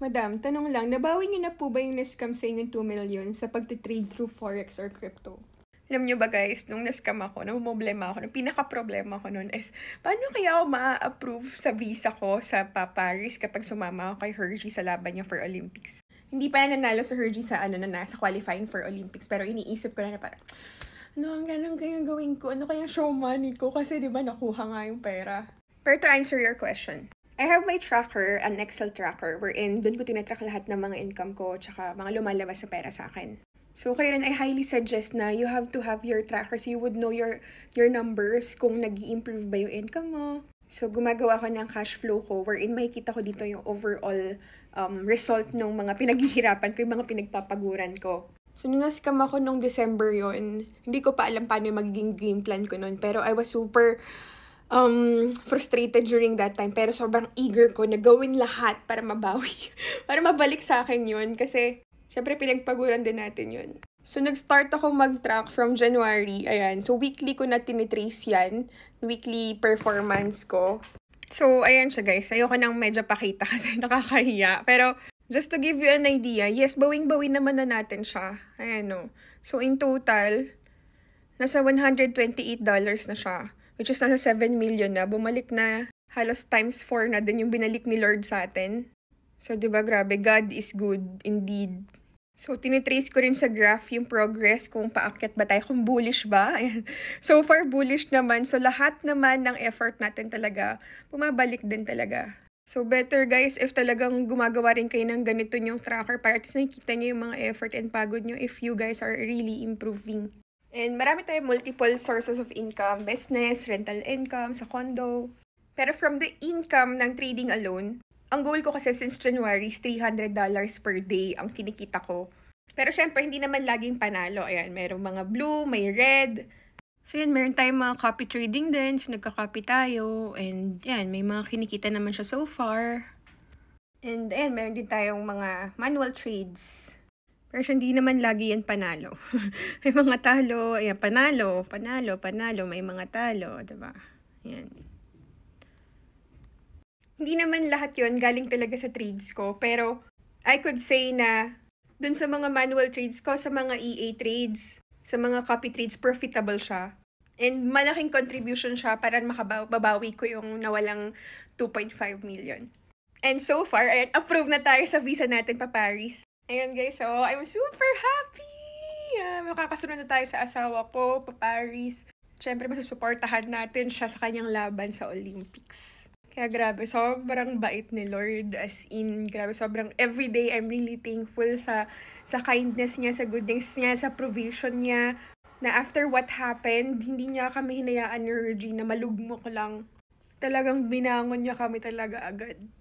Madam, tanong lang, nabawi niyo na po ba yung nascam sa inyong 2 million sa pagtitrade through forex or crypto? Alam niyo ba guys, nung nascam ako, nung problema ako, nung pinaka-problema ko noon is, paano kaya ako ma-approve sa visa ko sa Paris kapag sumama ako kay Hershey sa laban niya for Olympics? Hindi pa nanalo si Hershey sa ano na nasa qualifying for Olympics, pero iniisip ko na na parang, ano ang ganang kayang gawin ko? Ano kaya show money ko? Kasi di ba nakuha nga yung pera. Pero to answer your question, I have my tracker, an Excel tracker, wherein dun ko tinatrack lahat ng mga income ko, tsaka mga lumalabas sa pera sa akin. So, kayo rin, I highly suggest na you have to have your tracker so you would know your, your numbers kung nag improve ba yung income mo. So, gumagawa ko ng cash flow ko wherein makikita ko dito yung overall um, result ng mga pinaghihirapan ko, yung mga pinagpapaguran ko. So, nung naskam ako nung December yon hindi ko pa alam paano yung magiging game plan ko noon. Pero I was super um, frustrated during that time. Pero sobrang eager ko na gawin lahat para mabawi. para mabalik sa akin yun. Kasi, syempre, pinagpaguran din natin yun. So, nag-start ako mag-track from January. Ayan. So, weekly ko na tinitrace yan. Weekly performance ko. So, ayan siya guys. Ayoko nang medyo pakita kasi nakakahiya. Pero, just to give you an idea, yes, bawing-bawin naman na natin siya. Ayan o. No. So, in total, nasa $128 na siya which is nasa 7 million na, bumalik na halos times 4 na din yung binalik ni Lord sa atin. So, di ba grabe, God is good indeed. So, tinitrace ko rin sa graph yung progress kung paakyat ba tayo, kung bullish ba. so far, bullish naman. So, lahat naman ng effort natin talaga, bumabalik din talaga. So, better guys, if talagang gumagawa rin kayo ng ganito yung tracker para at least nakikita niyo yung mga effort and pagod niyo if you guys are really improving. And marami tayong multiple sources of income, business, rental income, sa condo. Pero from the income ng trading alone, ang goal ko kasi since January is $300 per day ang kinikita ko. Pero syempre, hindi naman laging panalo. Ayan, merong mga blue, may red, So yan, meron tayong mga copy trading din. So nagka-copy tayo. And yan, may mga kinikita naman siya so far. And ayan, meron din tayong mga manual trades. Pero siya, hindi naman lagi yan panalo. may mga talo, ayan, panalo, panalo, panalo, may mga talo, diba? Ayan. Hindi naman lahat yon galing talaga sa trades ko, pero I could say na dun sa mga manual trades ko, sa mga EA trades, sa mga copy trades, profitable siya. And malaking contribution siya para makababawi ko yung nawalang 2.5 million. And so far, ayan, approve na tayo sa visa natin pa Paris. Ayan guys, so I'm super happy! Uh, makakasunod na tayo sa asawa ko, pa Paris. Siyempre, masusuportahan natin siya sa kanyang laban sa Olympics. Kaya grabe, sobrang bait ni Lord. As in, grabe, sobrang everyday I'm really thankful sa, sa kindness niya, sa goodness niya, sa provision niya. Na after what happened, hindi niya kami hinayaan ni Regina, malugmok lang. Talagang binangon niya kami talaga agad.